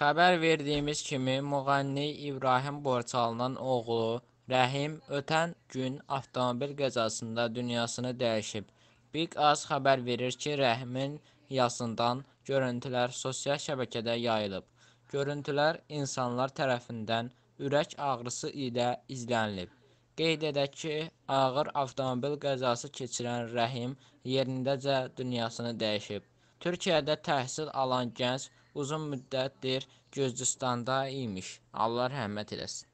Xəbər verdiyimiz kimi, müğənni İbrahim Borçalının oğlu Rəhim ötən gün avtomobil qəzasında dünyasını dəyişib. Big Az xəbər verir ki, Rəhimin yasından görüntülər sosial şəbəkədə yayılıb. Görüntülər insanlar tərəfindən ürək ağrısı ilə izlənilib. Qeyd edək ki, ağır avtomobil qəzası keçirən Rəhim yerindəcə dünyasını dəyişib. Türkiyədə təhsil alan gənc uzun müddətdir Gürcüstanda imiş. Allah rəhmət eləsin.